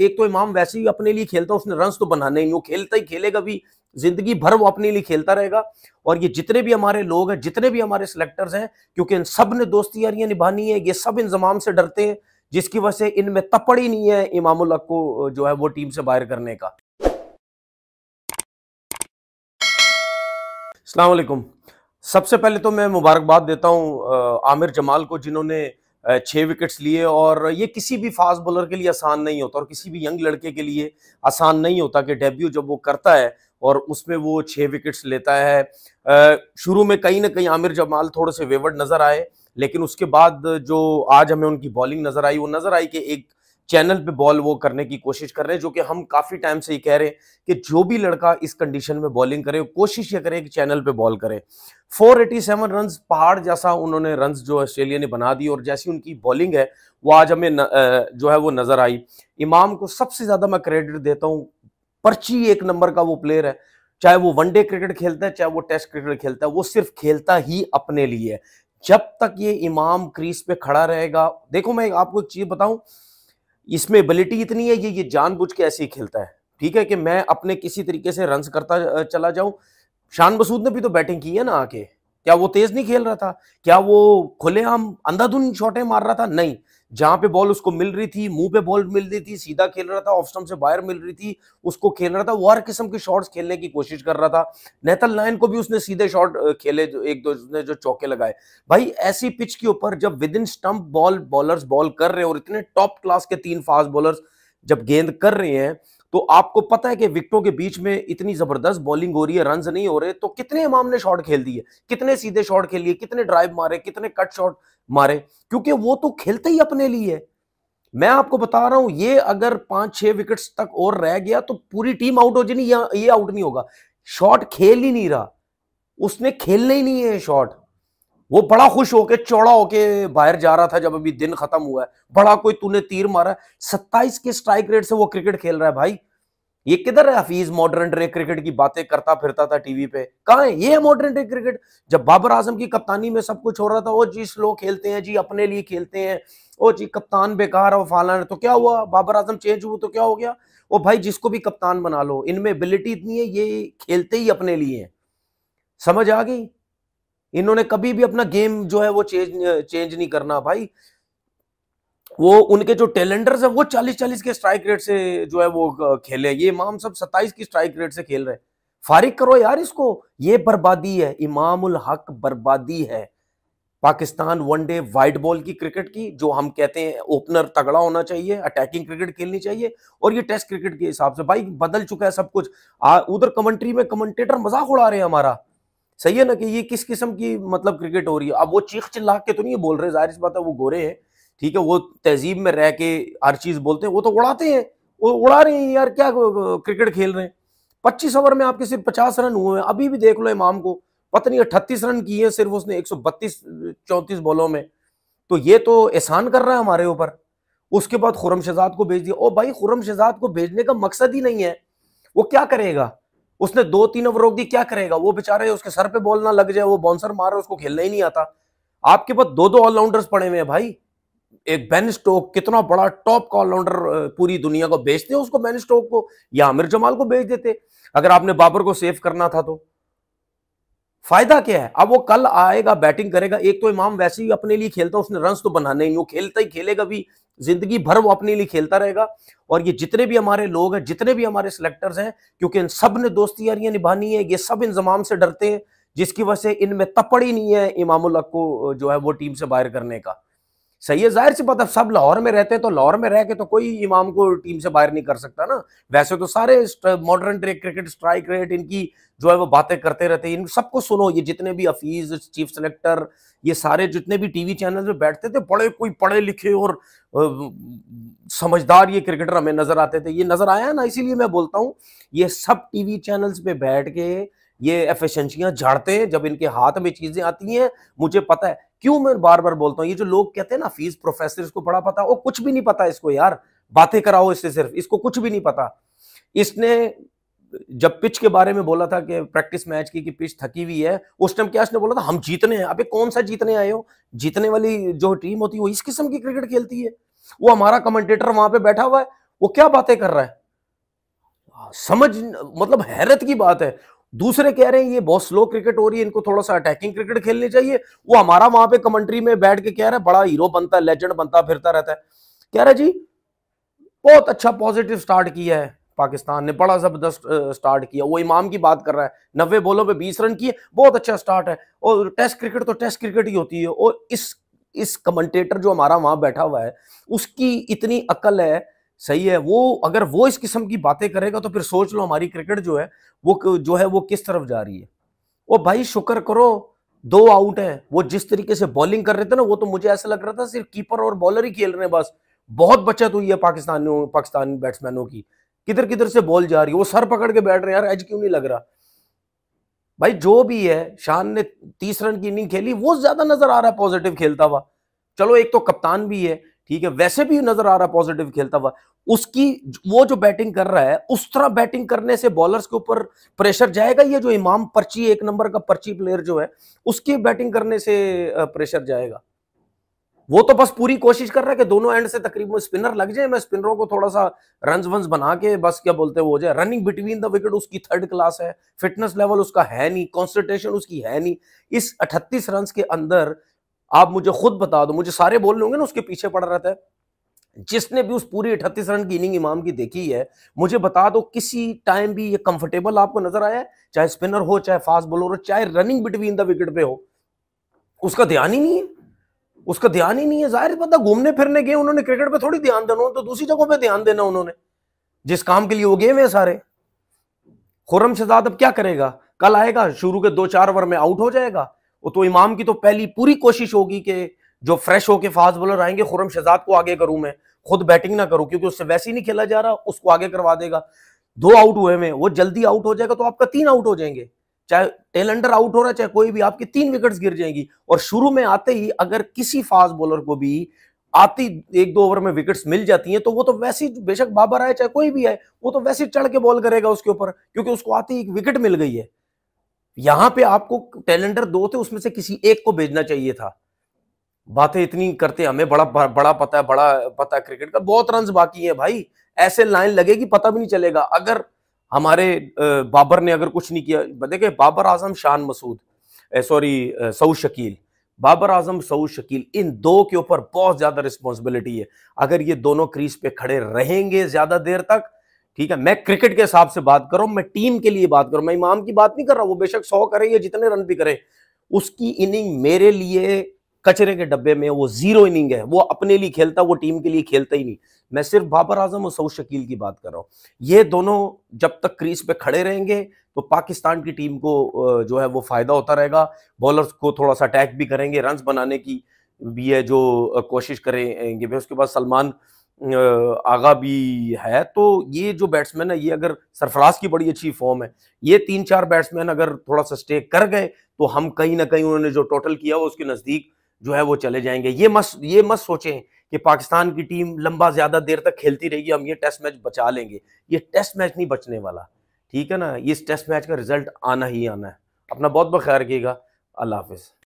एक तो इमाम वैसे ही अपने लिए खेलता है उसने रन तो बनाने ही वो खेलता ही खेलेगा भी जिंदगी भर वो अपने लिए खेलता रहेगा और ये जितने भी हमारे लोग हैं जितने भी हमारे सिलेक्टर्स हैं क्योंकि इन सब ने दोस्ती यारियां निभानी है ये सब इंजमाम से डरते हैं जिसकी वजह से इनमें तपड़ ही नहीं है इमाम को जो है वो टीम से बाहर करने का सलामकुम सबसे पहले तो मैं मुबारकबाद देता हूँ आमिर जमाल को जिन्होंने छः विकेट्स लिए और ये किसी भी फास्ट बॉलर के लिए आसान नहीं होता और किसी भी यंग लड़के के लिए आसान नहीं होता कि डेब्यू जब वो करता है और उसमें वो छः विकेट्स लेता है शुरू में कहीं ना कहीं आमिर जमाल थोड़े से वेवर्ड नज़र आए लेकिन उसके बाद जो आज हमें उनकी बॉलिंग नज़र आई वो नज़र आई कि एक चैनल पे बॉल वो करने की कोशिश कर रहे हैं जो कि हम काफी टाइम से ही कह रहे हैं कि जो भी लड़का इस कंडीशन में बॉलिंग करे कोशिश ये करे कि चैनल पे बॉल करे 487 रन पहाड़ जैसा उन्होंने रन जो ऑस्ट्रेलिया ने बना दी और जैसी उनकी बॉलिंग है वो आज हमें न, जो है वो नजर आई इमाम को सबसे ज्यादा मैं क्रेडिट देता हूँ पर्ची एक नंबर का वो प्लेयर है चाहे वो वनडे क्रिकेट खेलता है चाहे वो टेस्ट क्रिकेट खेलता है वो सिर्फ खेलता ही अपने लिए जब तक ये इमाम क्रीज पे खड़ा रहेगा देखो मैं आपको एक चीज बताऊं इसमें एबिलिटी इतनी है ये ये जानबूझ के ऐसे ही खेलता है ठीक है कि मैं अपने किसी तरीके से रन करता चला जाऊं शान मसूद ने भी तो बैटिंग की है ना आके क्या वो तेज नहीं खेल रहा था क्या वो खुलेआम अंधाधुन शॉटें मार रहा था नहीं जहां पे बॉल उसको मिल रही थी मुंह पे बॉल मिल रही थी सीधा खेल रहा था ऑफ स्टम्प से बाहर मिल रही थी उसको खेल रहा था वो हर किस्म के शॉट्स खेलने की कोशिश कर रहा था नेतल लाइन को भी उसने सीधे शॉट खेले जो एक दो उसने जो चौके लगाए भाई ऐसी पिच के ऊपर जब within stump ball bowlers ball कर रहे हैं और इतने टॉप क्लास के तीन फास्ट बॉलर जब गेंद कर रहे हैं तो आपको पता है कि विकटों के बीच में इतनी जबरदस्त बॉलिंग हो रही है रन नहीं हो रहे तो कितने इमाम ने शॉट खेल दिए कितने सीधे शॉट खेल लिए कितने ड्राइव मारे कितने कट शॉट मारे क्योंकि वो तो खेलते ही अपने लिए मैं आपको बता रहा हूं ये अगर पांच छह विकेट्स तक और रह गया तो पूरी टीम आउट हो जानी ये आउट नहीं होगा शॉट खेल ही नहीं रहा उसने खेलना ही नहीं है शॉट वो बड़ा खुश होके चौड़ा होके बाहर जा रहा था जब अभी दिन खत्म हुआ है बड़ा कोई तूने तीर मारा सत्ताईस के स्ट्राइक रेट से वो क्रिकेट खेल रहा है भाई ये किधर है हफीज मॉडर्न डे क्रिकेट की बातें करता फिरता था टीवी पे कहा है ये मॉडर्न डे क्रिकेट जब बाबर आजम की कप्तानी में सब कुछ हो रहा था वो जी स्लो खेलते हैं जी अपने लिए खेलते हैं ओ जी कप्तान बेकार और फालान है तो क्या हुआ बाबर आजम चेंज हुआ तो क्या हो गया वो भाई जिसको भी कप्तान बना लो इनमें एबिलिटी इतनी है ये खेलते ही अपने लिए है समझ आ गई इन्होंने कभी भी अपना गेम जो है वो चेंज चेंज नहीं करना भाई वो उनके जो टैलेंडर्स है वो चालीस चालीस के स्ट्राइक रेट से जो है वो खेले ये इमाम सब सत्ताईस की स्ट्राइक रेट से खेल रहे फारिग करो यार इसको ये बर्बादी है इमामुल हक बर्बादी है पाकिस्तान वनडे वाइट बॉल की क्रिकेट की जो हम कहते हैं ओपनर तगड़ा होना चाहिए अटैकिंग क्रिकेट खेलनी चाहिए और ये टेस्ट क्रिकेट के हिसाब से भाई बदल चुका है सब कुछ उधर कमेंट्री में कमेंटेटर मजाक उड़ा रहे हैं हमारा सही है ना कि ये किस किस्म की मतलब क्रिकेट हो रही है अब वो चीख चिल्ला के तो नहीं बोल रहे जाहिर इस बात है वो गोरे हैं ठीक है वो तहजीब में रह के हर चीज़ बोलते हैं वो तो उड़ाते हैं वो उड़ा रहे हैं यार क्या क्रिकेट खेल रहे हैं पच्चीस ओवर में आपके सिर्फ पचास रन हुए हैं अभी भी देख लो इमाम को पता नहीं अट्ठतीस रन किए हैं सिर्फ उसने एक सौ बत्तीस चौंतीस बॉलों में तो ये तो एहसान कर रहा है हमारे ऊपर उसके बाद खुरम शहजाद को भेज दिया ओ भाई खुरम शहजाद को भेजने का मकसद ही नहीं है वो क्या करेगा उसने दो तीन ओवर रोक दी क्या करेगा वो बेचारे उसके सर पे बॉल ना लग जाए वो बाउंसर मार उसको खेलना ही नहीं आता आपके पास दो दो ऑलराउंडर्स पड़े हुए हैं भाई एक बेन स्टोक कितना बड़ा टॉप का ऑलराउंडर पूरी दुनिया को बेचते हैं उसको बेन स्टोक को या आमिर जमाल को बेच देते अगर आपने बाबर को सेव करना था तो फायदा क्या है अब वो कल आएगा बैटिंग करेगा एक तो इमाम वैसे ही अपने लिए खेलता उसने रन तो बनाने ही वो खेलता ही खेलेगा भी जिंदगी भर वो अपने लिए खेलता रहेगा और ये जितने भी हमारे लोग हैं जितने भी हमारे सिलेक्टर्स हैं क्योंकि इन सब ने दोस्ती यारियां निभानी है ये सब इंजमाम से डरते हैं जिसकी वजह से इनमें तपड़ ही नहीं है इमामुल को जो है वो टीम से बाहर करने का सही है जाहिर सी बात अब सब लाहौर में रहते हैं तो लाहौर में रह के तो कोई इमाम को टीम से बाहर नहीं कर सकता ना वैसे तो सारे मॉडर्न क्रिकेट स्ट्राइक रेट इनकी जो है वो बातें करते रहते हैं इन सबको सुनो ये जितने भी अफीज चीफ सेलेक्टर ये सारे जितने भी टीवी चैनल में बैठते थे बड़े कोई पढ़े लिखे और समझदार ये क्रिकेटर हमें नजर आते थे ये नजर आया ना इसीलिए मैं बोलता हूँ ये सब टीवी चैनल्स पे बैठ के ये एफिशेंसियां झाड़ते हैं जब इनके हाथ में चीजें आती हैं मुझे पता है क्यों मैं बार बार बोलता हूँ ये जो लोग कहते हैं ना फीस प्रोफेसर को बड़ा पता वो कुछ भी नहीं पता इसको यार बातें कराओ इससे सिर्फ इसको कुछ भी नहीं पता इसने जब पिच के बारे में बोला था कि प्रैक्टिस मैच की कि पिच थकी हुई है उस टाइम क्या इसने बोला था हम जीतने हैं अबे कौन सा जीतने आए हो जीतने वाली जो टीम होती है वो इस किस्म की क्रिकेट खेलती है वो हमारा कमेंटेटर वहां पे बैठा हुआ है वो क्या बातें कर रहा है समझ मतलब हैरत की बात है दूसरे कह रहे हैं ये बहुत स्लो क्रिकेट हो रही है इनको थोड़ा सा अटैकिंग क्रिकेट खेलनी चाहिए वो हमारा वहां पे कमेंट्री में बैठ के कह रहा है बड़ा हीरो बनता है लेजेंड बनता फिरता रहता है कह रहा है जी बहुत अच्छा पॉजिटिव स्टार्ट किया है पाकिस्तान ने बड़ा जबरदस्त स्टार्ट किया वो इमाम की बात कर रहा है नब्बे बॉलों पे बीस रन किए बहुत अच्छा स्टार्ट है और टेस्ट क्रिकेट तो टेस्ट क्रिकेट ही होती है और इस इस कमेंटेटर जो हमारा वहां बैठा हुआ है उसकी इतनी अकल है सही है वो अगर वो इस किस्म की बातें करेगा तो फिर सोच लो हमारी क्रिकेट जो है वो जो है वो किस तरफ जा रही है वो भाई शुक्र करो दो आउट हैं वो जिस तरीके से बॉलिंग कर रहे थे ना वो तो मुझे ऐसा लग रहा था सिर्फ कीपर और बॉलर ही खेल रहे हैं बस बहुत बचत हुई है पाकिस्तानियों पाकिस्तानी बैट्समैनों की किधर किधर से बॉल जा रही है वो सर पकड़ के बैठ रहे हैं यार एज क्यों नहीं लग रहा भाई जो भी है शान ने तीस रन की इनिंग खेली वो ज्यादा नजर आ रहा है पॉजिटिव खेलता हुआ चलो एक तो कप्तान भी है ठीक है वैसे भी नजर आ रहा है पॉजिटिव खेलता हुआ उसकी वो जो बैटिंग कर रहा है उस तरह बैटिंग करने से बॉलर्स के ऊपर प्रेशर जाएगा ये जो इमाम पर्ची एक नंबर का पर्ची प्लेयर जो है उसकी बैटिंग करने से प्रेशर जाएगा वो तो बस पूरी कोशिश कर रहा है कि दोनों एंड से तकरीबन स्पिनर लग जाए मैं स्पिनरों को थोड़ा सा रन वंस बना के बस क्या बोलते हैं वो हो जाए रनिंग बिटवीन द विकेट उसकी थर्ड क्लास है फिटनेस लेवल उसका है नहीं कॉन्सेंट्रेशन उसकी है नहीं इस अठतीस रन के अंदर आप मुझे खुद बता दो मुझे सारे बोल लोगे ना उसके पीछे पड़ रहता है जिसने भी उस पूरी अठतीस रन की इनिंग इमाम की देखी है मुझे बता दो किसी टाइम भी ये कंफर्टेबल आपको नजर आया है चाहे स्पिनर हो चाहे फास्ट बॉलर हो चाहे रनिंग बिटवीन द विकेट पे हो उसका ध्यान ही नहीं है उसका ध्यान ही नहीं है जाहिर पता घूमने फिरने गए उन्होंने क्रिकेट पे थोड़ी ध्यान देना तो दूसरी जगहों पर ध्यान देना उन्होंने जिस काम के लिए वो गए हुए सारे खुरम शहजाद अब क्या करेगा कल आएगा शुरू के दो चार ओवर में आउट हो जाएगा वो तो इमाम की तो पहली पूरी कोशिश होगी कि जो फ्रेश होके फास्ट बॉलर आएंगे खुरम शहजाद को आगे करूं मैं खुद बैटिंग ना करूं क्योंकि उससे वैसे ही नहीं खेला जा रहा उसको आगे करवा देगा दो आउट हुए में वो जल्दी आउट हो जाएगा तो आपका तीन आउट हो जाएंगे चाहे टेल अंडर आउट हो रहा है चाहे कोई भी आपकी तीन विकेट्स गिर जाएंगी और शुरू में आते ही अगर किसी फास्ट बॉलर को भी आती एक दो ओवर में विकेट्स मिल जाती हैं तो वो तो वैसे ही बेशक बाबर आए चाहे कोई भी आए वो तो वैसे ही चढ़ के बॉल करेगा उसके ऊपर क्योंकि उसको आती एक विकेट मिल गई है यहां पे आपको टेलेंडर दो थे उसमें से किसी एक को भेजना चाहिए था बातें इतनी करते हमें बड़ा बड़ा पता है बड़ा पता है क्रिकेट का बहुत रन बाकी है भाई ऐसे लाइन लगेगी पता भी नहीं चलेगा अगर हमारे बाबर ने अगर कुछ नहीं किया देखे बाबर आजम शान मसूद सॉरी सऊ शकील बाबर आजम सऊ शकील इन दो के ऊपर बहुत ज्यादा रिस्पॉन्सिबिलिटी है अगर ये दोनों क्रीज पे खड़े रहेंगे ज्यादा देर तक ठीक है मैं क्रिकेट के हिसाब से बात करूं मैं टीम के लिए बात करूं मैं इमाम की बात नहीं कर रहा वो बेशक सौ करे या जितने रन भी करे उसकी इनिंग मेरे लिए कचरे के डब्बे में वो जीरो इनिंग है वो अपने लिए खेलता वो टीम के लिए खेलता ही नहीं मैं सिर्फ बाबर आजम और सऊ शकील की बात कर रहा हूँ ये दोनों जब तक क्रीज पे खड़े रहेंगे तो पाकिस्तान की टीम को जो है वो फायदा होता रहेगा बॉलर्स को थोड़ा सा अटैक भी करेंगे रन बनाने की भी है जो कोशिश करेंगे भी उसके बाद सलमान आगा भी है तो ये जो बैट्समैन है ये अगर सरफराज की बड़ी अच्छी फॉर्म है ये तीन चार बैट्समैन अगर थोड़ा सा स्टे कर गए तो हम कहीं ना कहीं उन्होंने जो टोटल किया वो उसके नज़दीक जो है वो चले जाएंगे ये मत ये मत सोचें कि पाकिस्तान की टीम लंबा ज़्यादा देर तक खेलती रहेगी हम ये टेस्ट मैच बचा लेंगे ये टेस्ट मैच नहीं बचने वाला ठीक है ना इस टेस्ट मैच का रिजल्ट आना ही आना है अपना बहुत बहुत ख्याल रखिएगा अल्लाह हाफिज़